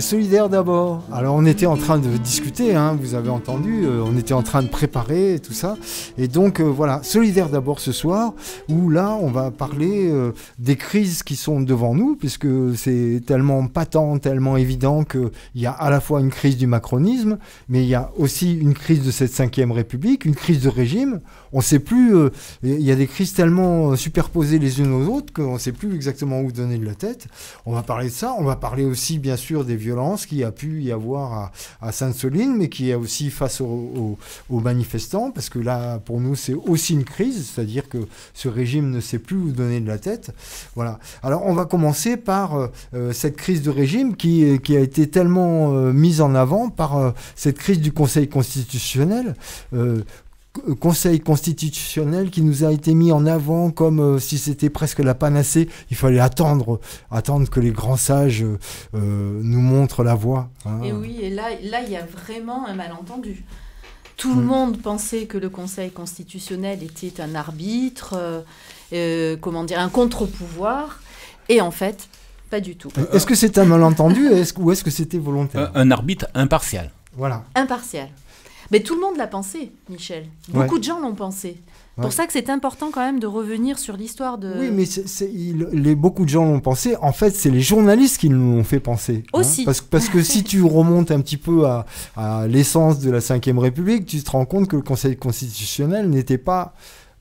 solidaire d'abord. Alors on était en train de discuter, hein, vous avez entendu, euh, on était en train de préparer tout ça. Et donc euh, voilà, solidaire d'abord ce soir, où là on va parler euh, des crises qui sont devant nous, puisque c'est tellement patent, tellement évident qu'il y a à la fois une crise du macronisme, mais il y a aussi une crise de cette cinquième république, une crise de régime on ne sait plus. Euh, il y a des crises tellement euh, superposées les unes aux autres qu'on ne sait plus exactement où donner de la tête. On va parler de ça. On va parler aussi, bien sûr, des violences qu'il a pu y avoir à, Sainte-Soline, mais qui est aussi face aux manifestants, parce que là, pour nous, c'est aussi une crise, c'est-à-dire que ce régime ne sait plus où donner de la tête. Voilà. Alors, on va commencer par euh, cette crise de régime qui, a été tellement mise en avant par cette crise du Conseil constitutionnel. Euh, conseil constitutionnel qui nous a été mis en avant comme euh, si c'était presque la panacée. Il fallait attendre, attendre que les grands sages euh, nous montrent la voie. Hein. Et oui, et là, là, il y a vraiment un malentendu. Tout le mm. monde pensait que le Conseil constitutionnel était un arbitre, comment dire, un contre-pouvoir, et en fait, pas du tout. Est-ce que c'est un malentendu ou est-ce que c'était volontaire un arbitre impartial. Voilà. Impartial. Mais tout le monde l'a pensé, Michel. Beaucoup de gens l'ont pensé. pour ça que c'est important quand même de revenir sur l'histoire de... Oui, mais les, beaucoup de gens l'ont pensé. En fait, c'est les journalistes qui nous l'ont fait penser. Hein. Aussi. parce, que si tu remontes un petit peu à, à l'essence de la Ve République, tu te rends compte que le Conseil constitutionnel n'était pas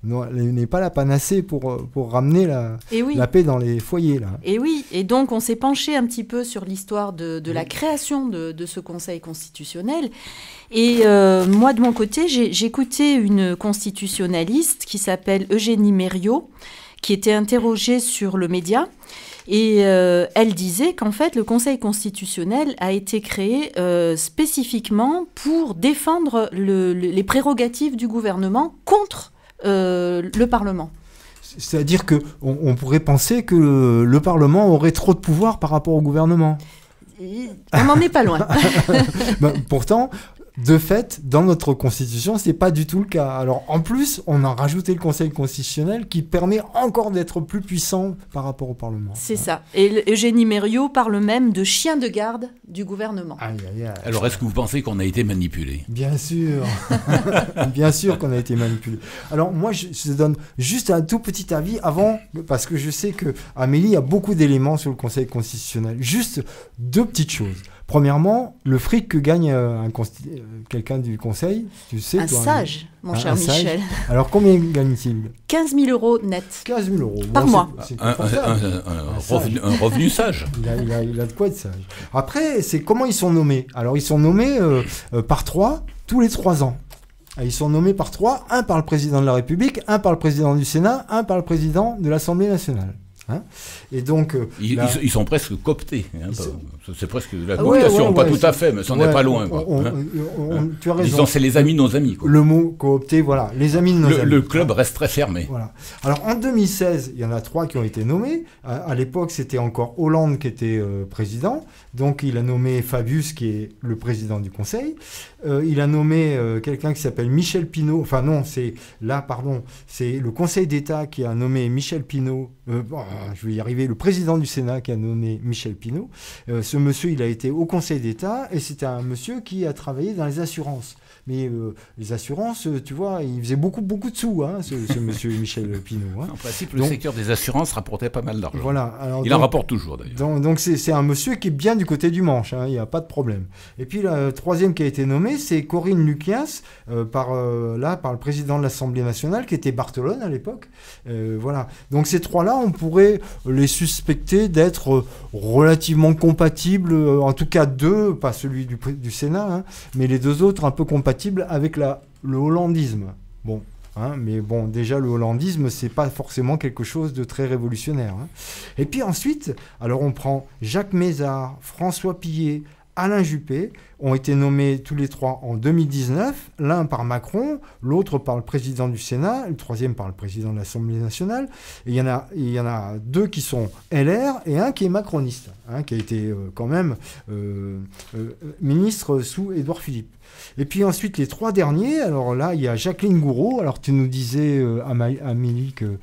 n'est pas la panacée pour, euh, pour ramener la, la paix dans les foyers. Là. Et oui, et donc on s'est penché un petit peu sur l'histoire de, de la création de, de, ce Conseil constitutionnel. Et euh, moi, de mon côté, j'ai écouté une constitutionnaliste qui s'appelle Eugénie Mériot, qui était interrogée sur le média. Et euh, elle disait qu'en fait, le Conseil constitutionnel a été créé spécifiquement pour défendre les prérogatives du gouvernement contre euh, le Parlement. C'est-à-dire qu'on on pourrait penser que le, Parlement aurait trop de pouvoir par rapport au gouvernement on n'en est pas loin. Bah, pourtant, de fait, dans notre Constitution, c'est pas du tout le cas. Alors, en plus, on a rajouté le Conseil constitutionnel qui permet encore d'être plus puissant par rapport au Parlement. C'est ça. Et Eugénie Mériot parle même de chien de garde du gouvernement. Alors, est-ce que vous pensez qu'on a été manipulé Bien sûr. Bien sûr qu'on a été manipulé. Alors, moi, je, je donne juste un tout petit avis avant, parce que je sais que Amélie a beaucoup d'éléments sur le Conseil constitutionnel. Juste deux petites choses. Premièrement, le fric que gagne euh, euh, quelqu'un du conseil, tu sais. Un sage, mon cher Michel. Alors combien gagne-t-il 15 000 euros net. 15 000 euros. Par mois. un, revenu, sage. il, a, de quoi être sage. Après, c'est comment ils sont nommés. Alors ils sont nommés euh, par trois, tous les trois ans. Ah, ils sont nommés par trois, un par le président de la République, un par le président du Sénat, un par le président de l'Assemblée nationale. Hein et donc, euh, ils, sont presque cooptés. Hein, c'est presque la ah cooptation, pas tout à fait, mais ça n'est pas loin. c'est les amis de nos amis. Le mot coopté, voilà, les amis de nos le, amis. Le club reste très fermé. Voilà. Alors en 2016, il y en a trois qui ont été nommés. À, l'époque, c'était encore Hollande qui était euh, président. Donc il a nommé Fabius, qui est le président du conseil. Euh, il a nommé quelqu'un qui s'appelle Michel Pinault. Enfin non, c'est là, pardon, c'est le Conseil d'État qui a nommé Michel Pinault euh, euh, je vais y arriver, le président du Sénat qui a nommé Michel Pinault. Euh, ce monsieur, il a été au Conseil d'État et c'est un monsieur qui a travaillé dans les assurances mais euh, les assurances, euh, tu vois, il faisait beaucoup, beaucoup de sous, hein, ce, monsieur Michel Pinault. Hein. En principe, le secteur des assurances rapportait pas mal d'argent. Voilà. il en rapporte toujours, d'ailleurs. Donc, c'est un monsieur qui est bien du côté du manche, hein, il n'y a pas de problème. Et puis, la troisième qui a été nommée, c'est Corinne Lucas, euh, par, là, par le président de l'Assemblée nationale, qui était Bartolone à l'époque. voilà. Donc, ces trois-là, on pourrait les suspecter d'être relativement compatibles, en tout cas deux, pas celui du, du Sénat, hein, mais les deux autres un peu compatibles avec le hollandisme. Bon, hein, mais bon, déjà, le hollandisme, c'est pas forcément quelque chose de très révolutionnaire. Hein. Et puis ensuite, alors on prend Jacques Mézard, François Pillet, Alain Juppé, ont été nommés tous les trois en 2019, l'un par Macron, l'autre par le président du Sénat, le troisième par le président de l'Assemblée nationale. il y, en a, il y en a deux qui sont LR et un qui est macroniste, hein, qui a été euh, quand même euh, euh, ministre sous Édouard Philippe. Et puis ensuite, les trois derniers, alors là, il y a Jacqueline Gouraud. Alors tu nous disais, Amélie, que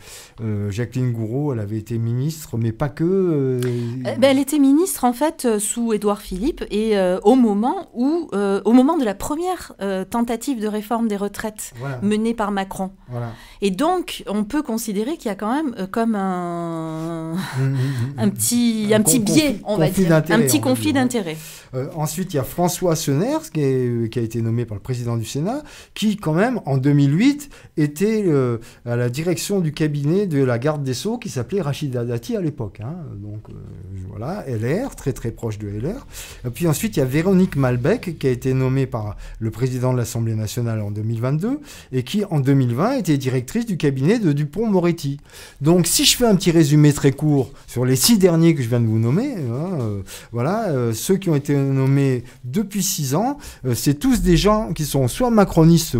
Jacqueline Gouraud, elle avait été ministre, mais pas que. Eh ben, elle était ministre, en fait, sous Édouard Philippe, et au moment ou euh, au moment de la première euh, tentative de réforme des retraites menée par Macron. Et donc, on peut considérer qu'il y a quand même euh, comme mm, mm, mm, un, un petit, un, petit biais, on va dire, un petit conflit hein. d'intérêts. ensuite, il y a François Senner, qui, qui, a été nommé par le président du Sénat, qui quand même, en 2008, était à la direction du cabinet de la garde des Sceaux, qui s'appelait Rachida Dati à l'époque. Hein. Donc, voilà, LR, très très proche de LR. Et puis ensuite, il y a Véronique Mallet, qui a été nommé par le président de l'Assemblée nationale en 2022 et qui, en 2020, était directrice du cabinet de Dupont-Moretti. Donc, si je fais un petit résumé très court sur les six derniers que je viens de vous nommer, hein, euh, voilà, euh, ceux qui ont été nommés depuis six ans, euh, c'est tous des gens qui sont soit macronistes.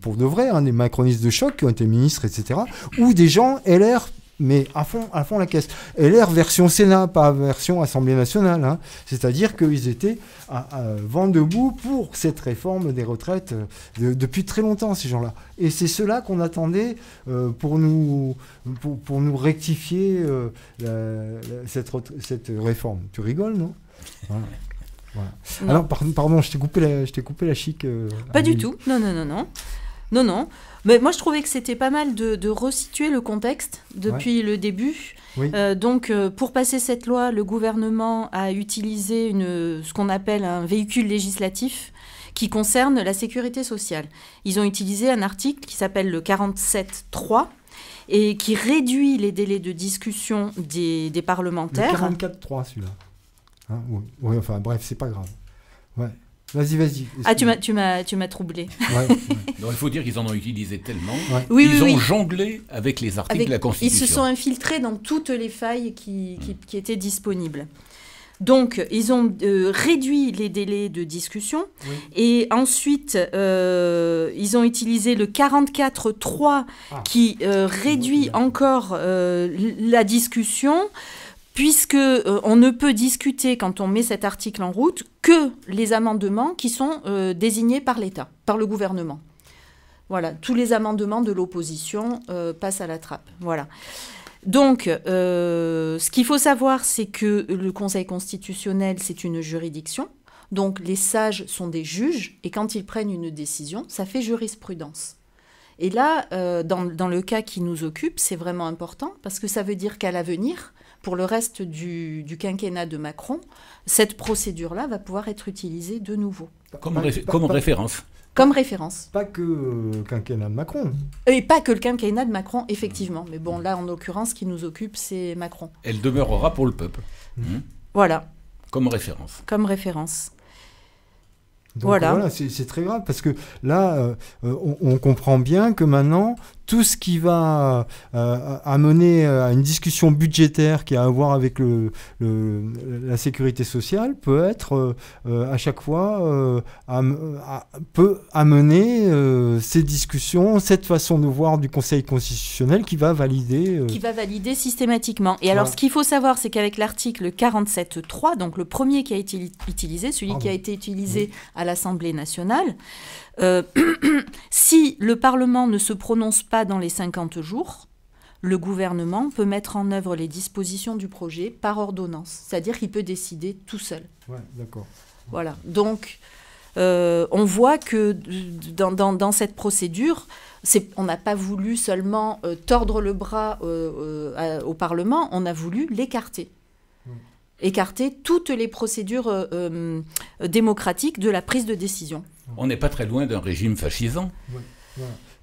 pour de vrai, hein, des macronistes de choc qui ont été ministres, etc., ou des gens LR mais à fond, à fond la caisse. l'air version Sénat, pas version Assemblée nationale. Hein. C'est-à-dire qu'ils étaient à, vent debout pour cette réforme des retraites euh, depuis très longtemps, ces gens-là. Et c'est cela qu'on attendait euh, pour, nous, pour, nous rectifier euh, cette, réforme. Tu rigoles, non hein Alors, pardon, je t'ai coupé, la, chic. pas du tout. Non, non, non, non. Non, non. Mais moi, je trouvais que c'était pas mal de, resituer le contexte depuis le début. Euh, donc, euh, pour passer cette loi, le gouvernement a utilisé euh, ce qu'on appelle un véhicule législatif qui concerne la sécurité sociale. Ils ont utilisé un article qui s'appelle le 47.3 et qui réduit les délais de discussion des, parlementaires. Le 44.3, celui-là. Hein, oui, enfin, bref, c'est pas grave. Ouais. Vas-y, vas-y. Ah, tu m'as, tu m'as, tu m'as troublé. il faut dire qu'ils en ont utilisé tellement. Oui, ils ont jonglé avec les articles de la Constitution. Ils se sont infiltrés dans toutes les failles qui, qui, mm. étaient disponibles. Donc, ils ont euh, réduit les délais de discussion et ensuite, euh, ils ont utilisé le 44-3 ah. qui euh, réduit encore la discussion puisque euh, on ne peut discuter quand on met cet article en route que les amendements qui sont euh, désignés par l'État, par le gouvernement. Voilà, tous les amendements de l'opposition euh, passent à la trappe. Voilà. Donc, ce qu'il faut savoir, c'est que le Conseil constitutionnel, c'est une juridiction. Donc, les sages sont des juges, et quand ils prennent une décision, ça fait jurisprudence. Et là, dans, le cas qui nous occupe, c'est vraiment important, parce que ça veut dire qu'à l'avenir, pour le reste du, quinquennat de Macron, cette procédure-là va pouvoir être utilisée de nouveau. Comme, référence comme référence. Pas que quinquennat de Macron. Et pas que le quinquennat de Macron, effectivement. Mais bon, là, en l'occurrence, ce qui nous occupe, c'est Macron. Elle demeurera pour le peuple. Mmh. Hein voilà. Comme référence. Comme référence. voilà, voilà c'est très grave parce que là, euh, euh, on, on, comprend bien que maintenant, tout ce qui va euh, euh, amener euh, à une discussion budgétaire qui a à voir avec la sécurité sociale peut être à chaque fois amener ces discussions, cette façon de voir du Conseil constitutionnel qui va valider qui va valider systématiquement. Et alors ce qu'il faut savoir c'est qu'avec l'article 47.3 donc le premier qui a été utilisé, celui qui a été utilisé à l'Assemblée nationale, euh, si le Parlement ne se prononce pas dans les 50 jours, le gouvernement peut mettre en œuvre les dispositions du projet par ordonnance, c'est-à-dire qu'il peut décider tout seul. Voilà. Donc, euh, on voit que dans, cette procédure, on n'a pas voulu seulement euh, tordre le bras au Parlement, on a voulu l'écarter écarter toutes les procédures euh, euh, démocratiques de la prise de décision. On n'est pas très loin d'un régime fascisant.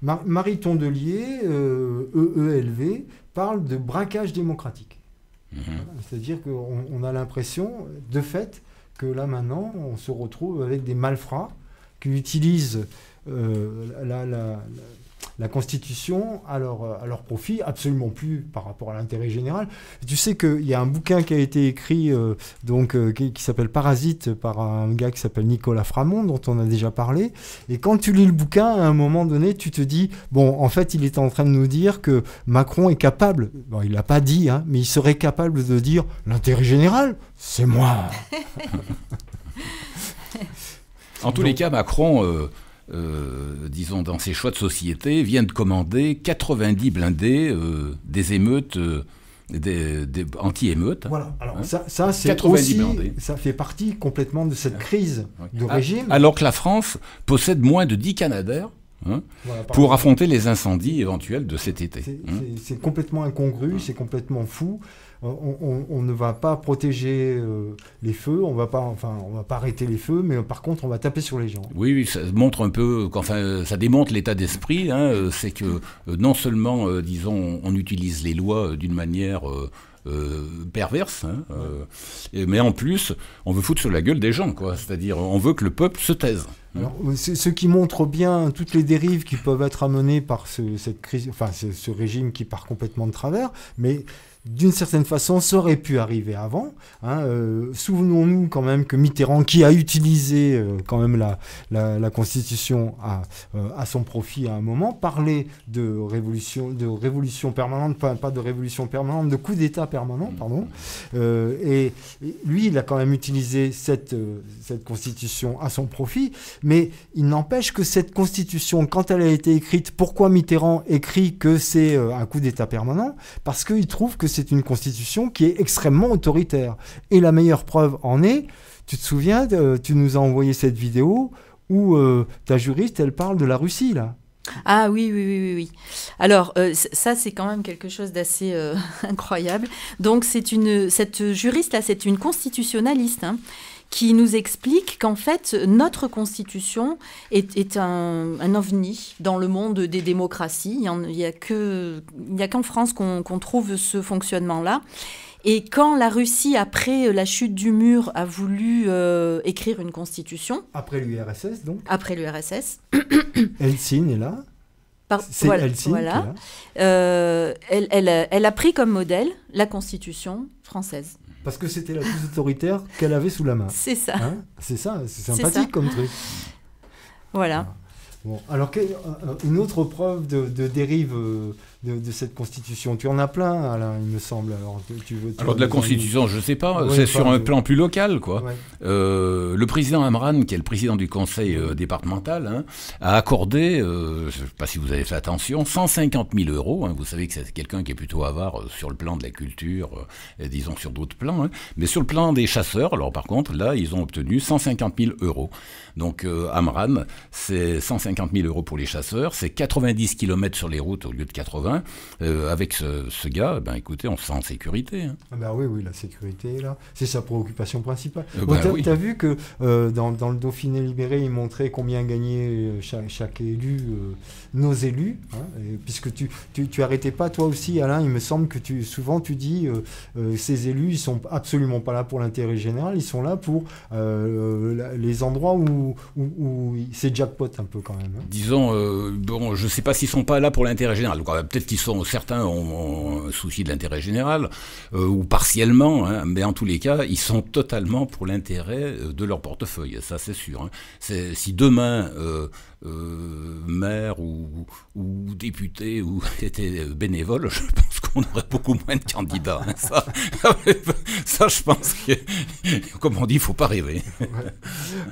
Marie Tondelier, EELV, euh, e parle de braquage démocratique. Mhm. C'est-à-dire qu'on a l'impression, de fait, que là maintenant, on se retrouve avec des malfrats qui utilisent la, la Constitution à leur, euh, à leur profit, absolument plus par rapport à l'intérêt général. Tu sais qu'il y a un bouquin qui a été écrit euh, donc, euh, qui, s'appelle Parasite par un gars qui s'appelle Nicolas Framont, dont on a déjà parlé. Et quand tu lis le bouquin, à un moment donné, tu te dis, bon, en fait, il est en train de nous dire que Macron est capable, bon, il l'a pas dit, hein, mais il serait capable de dire, l'intérêt général, c'est moi. en tous les cas, Macron... Euh, disons, dans ses choix de société, viennent commander 90 blindés euh, des émeutes. Euh, des, anti-émeutes. Voilà, alors hein ça, c'est aussi, ça fait partie complètement de cette hein crise de ah, régime. Alors que la France possède moins de 10 Canadaires hein, pour affronter les incendies éventuels de cet été. C'est complètement incongru, c'est complètement fou on, ne va pas protéger euh, les feux, on va pas, enfin, on va pas arrêter les feux, mais euh, par contre, on va taper sur les gens. Oui, ça montre un peu, enfin, euh, ça démontre l'état d'esprit. Hein, c'est que non seulement, disons, on utilise les lois d'une manière perverse, hein, mais en plus, on veut foutre sur la gueule des gens, quoi. C'est-à-dire, on veut que le peuple se taise. Hein. Alors, ce qui montre bien toutes les dérives qui peuvent être amenées par ce, cette crise, enfin, ce régime qui part complètement de travers, mais d'une certaine façon, ça aurait pu arriver avant. Hein, euh, souvenons-nous quand même que Mitterrand, qui a utilisé euh, quand même la, Constitution à, euh, à, son profit à un moment, parlait de révolution, de révolution permanente, pas, de révolution permanente, de coup d'État permanent, pardon. Et, et, lui, il a quand même utilisé cette, cette Constitution à son profit, mais il n'empêche que cette Constitution, quand elle a été écrite, pourquoi Mitterrand écrit que c'est un coup d'État permanent Parce qu'il trouve que c'est une constitution qui est extrêmement autoritaire. Et la meilleure preuve en est, tu te souviens, euh, tu nous as envoyé cette vidéo où euh, ta juriste, elle parle de la Russie, là. Ah oui, oui, oui, oui. Alors, euh, ça, c'est quand même quelque chose d'assez incroyable. Donc, c'est une, cette juriste-là, c'est une constitutionnaliste. Hein qui nous explique qu'en fait, notre Constitution est, un, ovni dans le monde des démocraties. Il n'y a qu'en France qu'on trouve ce fonctionnement-là. Et quand la Russie, après la chute du mur, a voulu euh, écrire une constitution. Après l'URSS, donc Après l'URSS. Elle est là. C'est euh, elle voilà. elle a pris comme modèle la constitution française. Parce que c'était la plus autoritaire qu'elle avait sous la main. C'est ça. Hein, c'est ça, c'est sympathique comme truc. Voilà. Bon, alors, euh, une autre preuve de, dérive euh, de, cette Constitution, tu en as plein, Alain, il me semble. Alors, tu veux, alors de la Constitution, je ne sais pas, c'est sur un plan plus local, quoi. Euh, le président Amran, qui est le président du conseil départemental, hein, a accordé, je ne sais pas si vous avez fait attention, 150 000 euros. Hein. vous savez que c'est quelqu'un qui est plutôt avare sur le plan de la culture, disons sur d'autres plans, hein. mais sur le plan des chasseurs, alors par contre, là, ils ont obtenu 150 000 euros. Donc, Amran, c'est 150 50 000 euros pour les chasseurs, c'est 90 km sur les routes au lieu de 80. Euh, avec ce, gars, ben écoutez, on se sent en sécurité. Hein. Ah bah oui, oui, la sécurité, là, c'est sa préoccupation principale. Euh, oh, bah tu as, vu que euh, dans, le Dauphiné libéré, il montrait combien gagnait chaque, élu, nos élus, hein, puisque tu, tu, arrêtais pas, toi aussi, Alain, il me semble que tu, souvent tu dis, ces élus, ils sont absolument pas là pour l'intérêt général, ils sont là pour les endroits où, où, où c'est jackpot un peu quand même. Hein. Disons, euh, bon, je ne sais pas s'ils sont pas là pour l'intérêt général. Euh, peut-être qu'ils sont, certains ont, un souci de l'intérêt général, euh, ou partiellement, hein. mais en tous les cas, ils sont totalement pour l'intérêt de leur portefeuille, ça c'est sûr. Hein. Si demain... Euh, maire ou, député ou était bénévole, je pense qu'on aurait beaucoup moins de candidats. Hein, ça, je pense que, comme on dit, il ne faut pas rêver.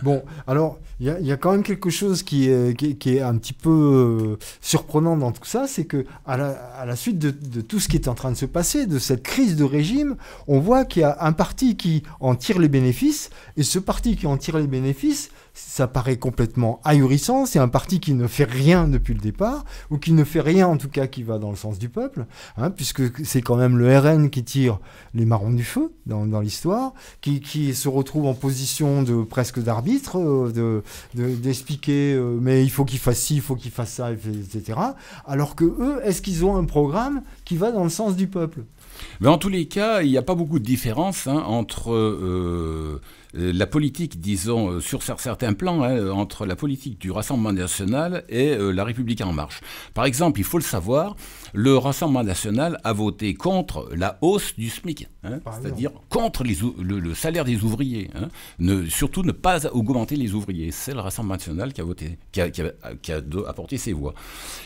Bon, alors, il y, a quand même quelque chose qui est, un petit peu euh, surprenant dans tout ça, c'est que à la, suite de, tout ce qui est en train de se passer, de cette crise de régime, on voit qu'il y a un parti qui en tire les bénéfices, et ce parti qui en tire les bénéfices, ça paraît complètement ahurissant. C'est un parti qui ne fait rien depuis le départ, ou qui ne fait rien en tout cas qui va dans le sens du peuple, hein, puisque c'est quand même le RN qui tire les marrons du feu dans, l'histoire, qui, se retrouve en position de presque d'arbitre, euh, d'expliquer, euh, mais il faut qu'il fasse ci, il faut qu'il fasse ça, etc. Alors que eux, est-ce qu'ils ont un programme qui va dans le sens du peuple mais en tous les cas, il n'y a pas beaucoup de différence hein, entre euh, euh, la politique, disons, euh, sur certains plans, hein, euh, entre la politique du Rassemblement national et la République en marche. Par exemple, il faut le savoir, le Rassemblement national a voté contre la hausse du SMIC, hein, c'est-à-dire contre les, le, salaire des ouvriers. Hein. surtout ne pas augmenter les ouvriers. C'est le Rassemblement national qui a voté, qui a, apporté ses voix.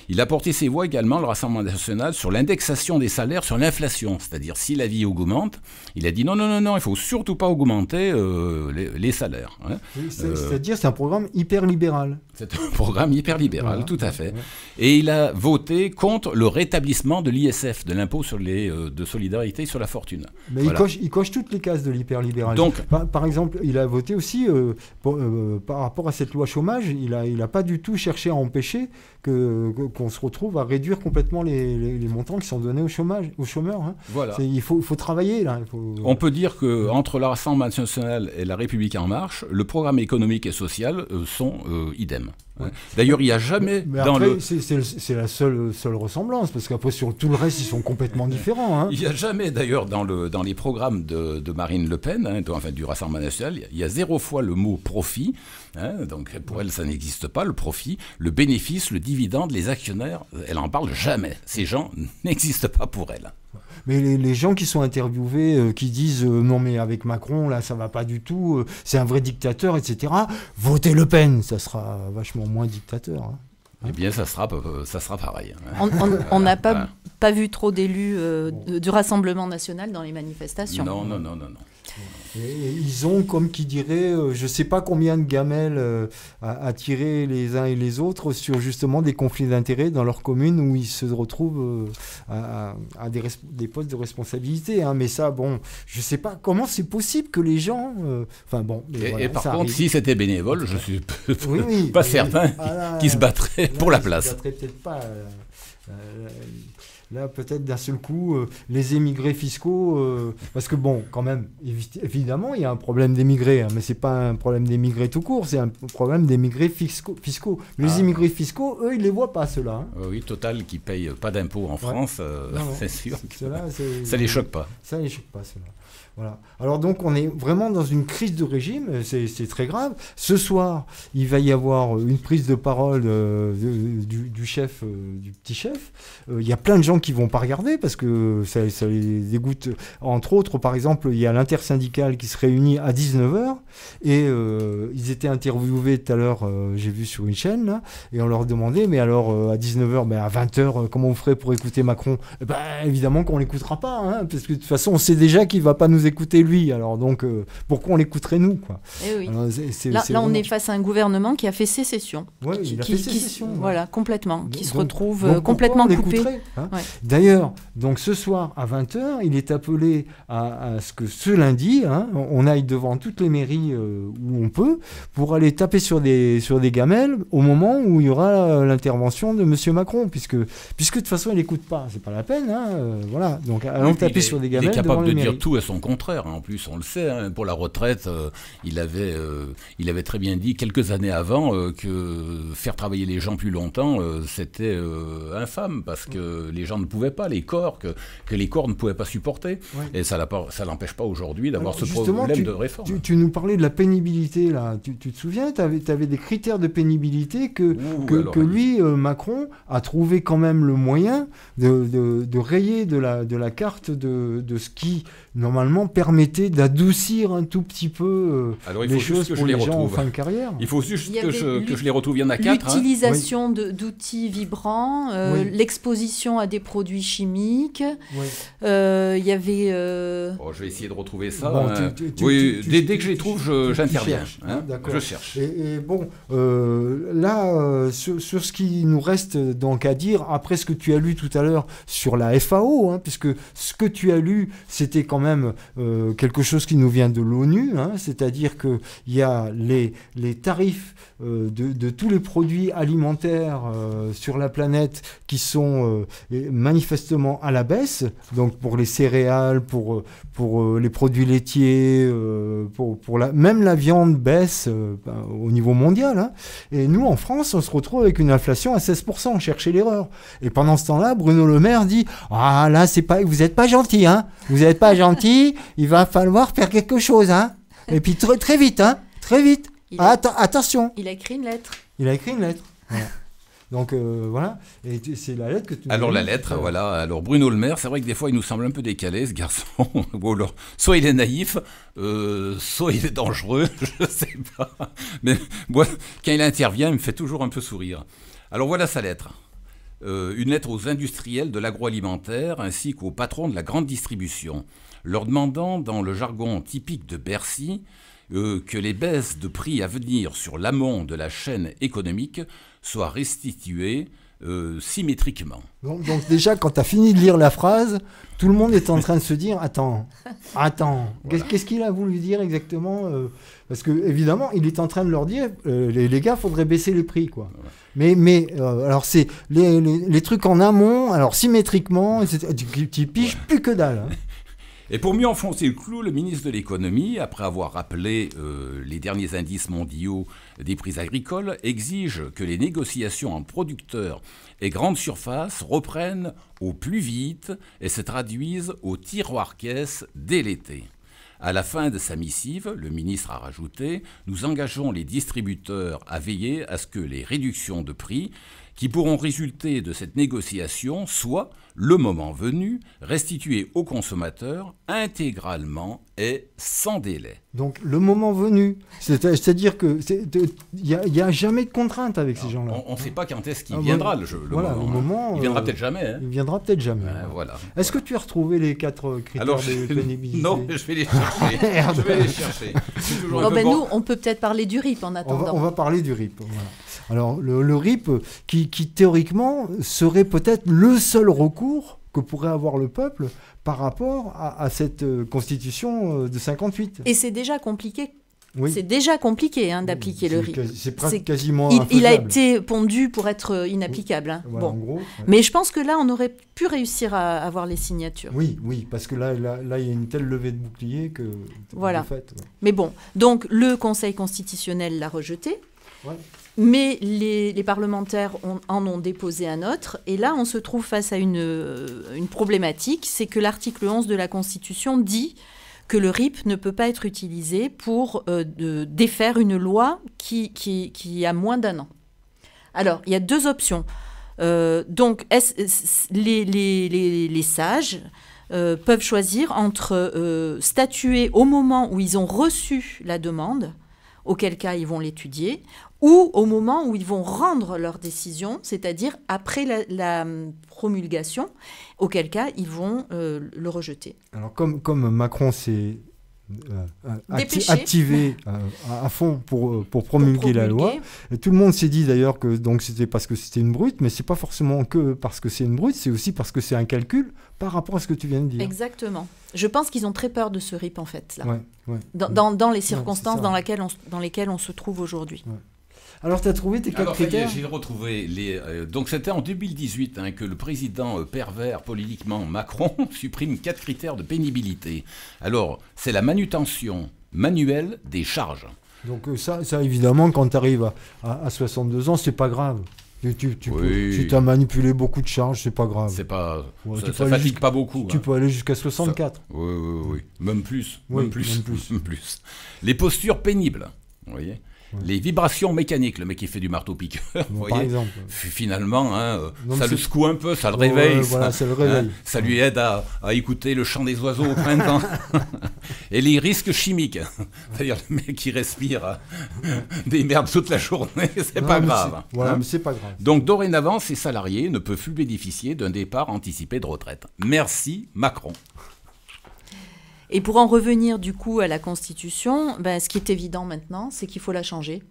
Il a apporté ses voix également, le Rassemblement national, sur l'indexation des salaires, sur l'inflation. C'est-à-dire, si la vie augmente, il a dit non, non, non, non, il faut surtout pas augmenter. Euh, les, salaires. Hein. Euh, c'est-à-dire, c'est un programme hyper libéral. C'est un programme hyper libéral, tout à fait. Et il a voté contre le rétablissement de l'ISF, de l'impôt sur les, euh, de solidarité sur la fortune. Mais il, coche, toutes les cases de libéral. Donc, par, exemple, il a voté aussi par rapport à cette loi chômage, il n'a il a pas du tout cherché à empêcher qu'on se retrouve à réduire complètement les, montants qui sont donnés au chômage, aux chômeurs. Hein. Il faut, travailler là. On peut dire que entre la Rassemblement nationale et la République en marche, le programme économique et social euh, sont euh, idem. D'ailleurs, il n'y a jamais dans le. C'est la seule, ressemblance, parce qu'après, sur tout le reste, ils sont complètement différents. Hein. Il n'y a jamais, d'ailleurs, dans, les programmes de, Marine Le Pen, hein, enfin, du Rassemblement National, il y a zéro fois le mot profit. Hein, donc, pour elle, ça n'existe pas, le profit, le bénéfice, le dividende, les actionnaires. Elle en parle jamais. Ces gens n'existent pas pour elle. Mais les, gens qui sont interviewés, euh, qui disent euh, non mais avec Macron là ça va pas du tout, euh, c'est un vrai dictateur, etc. Votez Le Pen, ça sera vachement moins dictateur. Hein. Eh bien, ça sera, ça sera pareil. Hein. On n'a pas, pas vu trop d'élus du Rassemblement national dans les manifestations. Non, non, non, non. non. Et, ils ont, comme qui dirait, euh, je ne sais pas combien de gamelles euh, à, tirer les uns et les autres sur justement des conflits d'intérêts dans leur commune où ils se retrouvent euh, à, des, postes de responsabilité. Hein. Mais ça, bon, je ne sais pas comment c'est possible que les gens. Enfin bon. Et, par contre, si c'était bénévole, je ne suis pas certain ah, qu'ils se battraient pour la place. Ils se battraient peut-être pas. Là, peut-être d'un seul coup, euh, les émigrés fiscaux, euh, parce que bon, quand même, évidemment, il y a un problème d'émigrés, hein, mais c'est pas un problème d'émigrés tout court, c'est un problème d'émigrés fiscaux. Les ah. émigrés fiscaux, eux, ils les voient pas ceux-là. Hein. Euh, oui, Total qui paye pas d'impôts en France, c'est sûr. ça les choque pas. Ça les choque pas ceux alors donc on est vraiment dans une crise de régime, euh, c'est très grave. Ce soir, il va y avoir euh, une prise de parole euh, du, chef, du petit chef. Il y a plein de gens qui vont pas regarder parce que ça, les dégoûte. Entre autres, par exemple, il y a l'intersyndicale qui se réunit à 19h et ils étaient interviewés tout à l'heure, j'ai vu sur une chaîne, et on leur demandait, mais alors à 19h, mais ben, à 20h, comment on ferait pour écouter Macron eh ben, Évidemment qu'on l'écoutera pas, hein, parce que de toute façon, on sait déjà qu'il va pas nous écouter lui. Alors donc, euh, pourquoi on l'écouterait nous quoi eh là, on est face à un gouvernement qui a fait sécession. Oui, il a fait sécession. Voilà, complètement. qui se retrouve euh, complètement coupé. Hein D'ailleurs, donc ce soir à 20h, il est appelé à, ce que ce lundi, hein, on aille devant toutes les mairies euh, où on peut pour aller taper sur des, sur des gamelles au moment où il y aura l'intervention de Monsieur Macron, puisque, puisque de toute façon, il n'écoute pas. C'est pas la peine. Hein, voilà. Donc, allons taper sur des gamelles. Il est capable de dire tout à son compte contraire. Hein. En plus, on le sait, hein. pour la retraite, euh, il, avait, euh, il avait très bien dit quelques années avant euh, que faire travailler les gens plus longtemps, c'était infâme, parce que les gens ne pouvaient pas, les corps, que, les corps ne pouvaient pas supporter. Et ça n'empêche pas aujourd'hui d'avoir ce problème de réforme. Tu, tu, nous parlais de la pénibilité, là. Tu, te souviens, tu avais, des critères de pénibilité que, lui, Macron, a trouvé quand même le moyen de, rayer de la, carte de, de ce qui normalement permettait d'adoucir un tout petit peu euh, les choses pour les, gens en fin de carrière. Il faut juste que, je, les retrouve. Il y en a quatre. Hein. L'utilisation d'outils vibrants, euh, l'exposition à des produits chimiques. Euh, il y avait. Oh, je vais essayer de retrouver ça. Hein. dès, que je les trouve, j'interviens. Hein, je cherche. Et, bon, là, sur, ce qui nous reste donc à dire, après ce que tu as lu tout à l'heure sur la FAO, hein, puisque ce que tu as lu, c'était quand même euh, quelque chose qui nous vient de l'ONU, hein, c'est-à-dire qu'il y a les, les tarifs euh, de, de, tous les produits alimentaires euh, sur la planète qui sont manifestement à la baisse, donc pour les céréales, pour, pour les produits laitiers, pour, pour la, même la viande baisse ben, au niveau mondial. Hein. et nous, en France, on se retrouve avec une inflation à 16%, cherchez l'erreur. Et pendant ce temps-là, Bruno Le Maire dit, ah là, c'est pas, vous n'êtes pas gentil, hein, vous n'êtes pas gentil il va falloir faire quelque chose. Hein. Et puis très, vite, hein. très vite. attention. Il a écrit une lettre. Il a écrit une lettre. Donc euh, voilà, c'est la lettre que tu Alors la lettre, euh. voilà. Alors Bruno Le Maire, c'est vrai que des fois il nous semble un peu décalé ce garçon. alors, soit il est naïf, euh, soit il est dangereux, je ne sais pas. Mais quand il intervient, il me fait toujours un peu sourire. Alors voilà sa lettre. une lettre aux industriels de l'agroalimentaire ainsi qu'aux patrons de la grande distribution leur demandant, dans le jargon typique de Bercy, euh, que les baisses de prix à venir sur l'amont de la chaîne économique soient restituées euh, symétriquement. Donc, déjà, quand tu as fini de lire la phrase, tout le monde est en train de se dire, attends, attends, qu'est-ce qu'il a voulu dire exactement euh, Parce que évidemment, il est en train de leur dire, les, les, gars, faudrait baisser les prix, quoi. Mais, mais alors c'est les, trucs en amont, alors symétriquement, tu, tu piges plus que dalle. Hein. Et pour mieux enfoncer le clou, le ministre de l'économie, après avoir rappelé euh, les derniers indices mondiaux des prix agricoles, exige que les négociations en producteurs et grandes surfaces reprennent au plus vite et se traduisent au tiroir-caisse dès l'été. À la fin de sa missive, le ministre a rajouté Nous engageons les distributeurs à veiller à ce que les réductions de prix qui pourront résulter de cette négociation soient le moment venu, restitué au consommateur intégralement et sans délai. Donc le moment venu, c'est-à-dire que il n'y a, jamais de contrainte avec ces gens-là. On ne sait pas quand est-ce qu'il ah, viendra le jeu. moment, hein. il viendra euh, peut-être jamais. Hein. Il viendra peut-être jamais. voilà. Est-ce que tu as retrouvé les quatre euh, critères de pénibilité Non, je vais les chercher. Ah, je vais les ben. chercher. Ben, nous, on peut peut-être parler du RIP en attendant. On va, parler du RIP. Alors le, RIP qui, qui théoriquement serait peut-être le seul recours que pourrait avoir le peuple par rapport à, cette euh, constitution euh, de 58. Et c'est déjà compliqué oui. C'est déjà compliqué hein, d'appliquer le RIC. C'est quasiment il, il, a été pondu pour être euh, inapplicable. Hein. bon. Mais je pense que là, on aurait pu réussir à avoir les signatures. Oui, oui, parce que là, là, il y a une telle levée de bouclier que... Voilà. Fait, Mais bon, donc le Conseil constitutionnel l'a rejeté. Ouais. Mais les, parlementaires en ont déposé un autre. Et là, on se trouve face à une, euh, problématique, c'est que l'article 11 de la Constitution dit que le RIP ne peut pas être utilisé pour euh, défaire une loi qui, a moins d'un an. Alors, il y a deux options. Euh, donc, les, sages peuvent choisir entre statuer au moment où ils ont reçu la demande, auquel cas ils vont l'étudier, ou au moment où ils vont rendre leur décision, c'est-à-dire après la, hum, promulgation, auquel cas ils vont euh, le rejeter. Alors comme, comme Macron s'est euh, euh, activé à, fond pour, promulguer la loi. tout le monde s'est dit d'ailleurs que c'était parce que c'était une brute, mais c'est pas forcément que parce que c'est une brute, c'est aussi parce que c'est un calcul par rapport à ce que tu viens de dire. Exactement. Je pense qu'ils ont très peur de ce RIP en fait, là. dans, Dans, les circonstances dans, laquelle on, dans lesquelles on se trouve aujourd'hui. Alors, tu as trouvé tes quatre Alors, critères J'ai retrouvé les. Euh, donc, c'était en 2018 hein, que le président euh, pervers politiquement Macron supprime quatre critères de pénibilité. Alors, c'est la manutention manuelle des charges. Donc, euh, ça, ça évidemment, quand tu arrives à, 62 ans, c'est pas grave. Tu, tu, as manipulé beaucoup de charges, c'est pas grave. C'est pas, ça, tu fatigue pas beaucoup. Tu hein. peux aller jusqu'à 64. oui, oui, oui. Même plus. même plus. Même plus. même plus. Les postures pénibles. Vous voyez les vibrations mécaniques, le mec qui fait du marteau-piqueur, voyez. par Finalement, hein, euh, ça le secoue un peu, ça le hein. réveille. ça, lui aide à, écouter le chant des oiseaux au printemps. Et les risques chimiques, c'est-à-dire le mec qui respire euh, des merdes toute la journée, c'est pas grave. Hein. pas grave. Donc dorénavant, ces salariés ne peuvent plus bénéficier d'un départ anticipé de retraite. Merci Macron. Et pour en revenir du coup à la Constitution, ben, ce qui est évident maintenant, c'est qu'il faut la changer.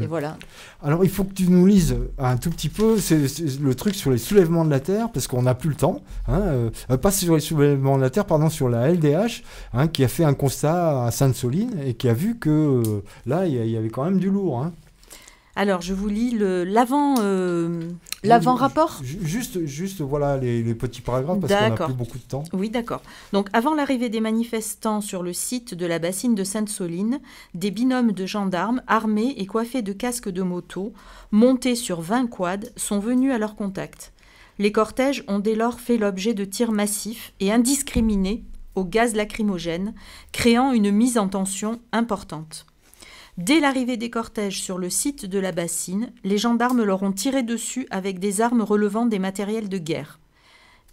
Et hmm. voilà. Alors, il faut que tu nous lises un tout petit peu c'est, le truc sur les soulèvements de la Terre, parce qu'on n'a plus le temps. Hein, euh, pas sur les soulèvements de la Terre, pardon, sur la LDH, hein, qui a fait un constat à Sainte-Soline et qui a vu que euh, là, il y, y, avait quand même du lourd. Hein. Alors, je vous lis l'avant, euh, rapport Juste, voilà les, petits paragraphes parce qu'on n'a plus beaucoup de temps. Oui, d'accord. Donc, avant l'arrivée des manifestants sur le site de la bassine de Sainte-Soline, des binômes de gendarmes armés et coiffés de casques de moto, montés sur 20 quads, sont venus à leur contact. Les cortèges ont dès lors fait l'objet de tirs massifs et indiscriminés au gaz lacrymogène, créant une mise en tension importante. Dès l'arrivée des cortèges sur le site de la bassine, les gendarmes leur ont tiré dessus avec des armes relevant des matériels de guerre.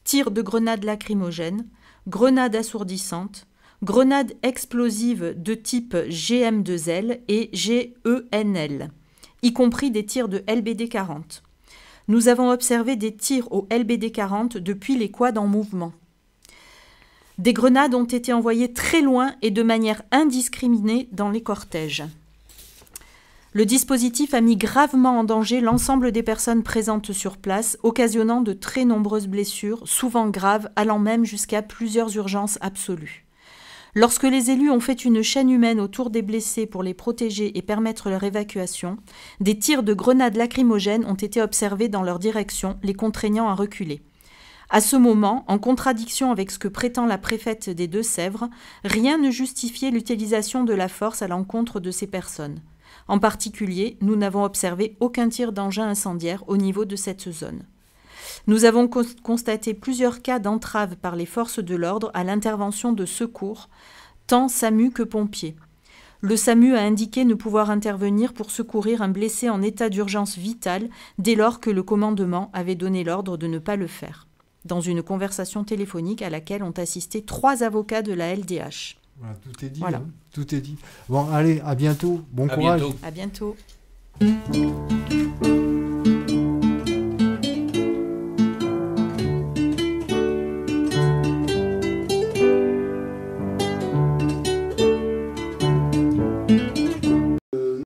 Tirs de grenades lacrymogènes, grenades assourdissantes, grenades explosives de type GM2L et GENL, y compris des tirs de LBD-40. Nous avons observé des tirs au LBD-40 depuis les quads en mouvement. Des grenades ont été envoyées très loin et de manière indiscriminée dans les cortèges. Le dispositif a mis gravement en danger l'ensemble des personnes présentes sur place, occasionnant de très nombreuses blessures, souvent graves, allant même jusqu'à plusieurs urgences absolues. Lorsque les élus ont fait une chaîne humaine autour des blessés pour les protéger et permettre leur évacuation, des tirs de grenades lacrymogènes ont été observés dans leur direction, les contraignant à reculer. À ce moment, en contradiction avec ce que prétend la préfète des Deux-Sèvres, rien ne justifiait l'utilisation de la force à l'encontre de ces personnes. En particulier, nous n'avons observé aucun tir d'engin incendiaire au niveau de cette zone. Nous avons constaté plusieurs cas d'entrave par les forces de l'ordre à l'intervention de secours, tant SAMU que pompiers. Le SAMU a indiqué ne pouvoir intervenir pour secourir un blessé en état d'urgence vitale dès lors que le commandement avait donné l'ordre de ne pas le faire, dans une conversation téléphonique à laquelle ont assisté trois avocats de la LDH. Voilà, tout est dit. Voilà. Hein. tout est dit. Bon, allez, à bientôt. Bon courage. À bientôt.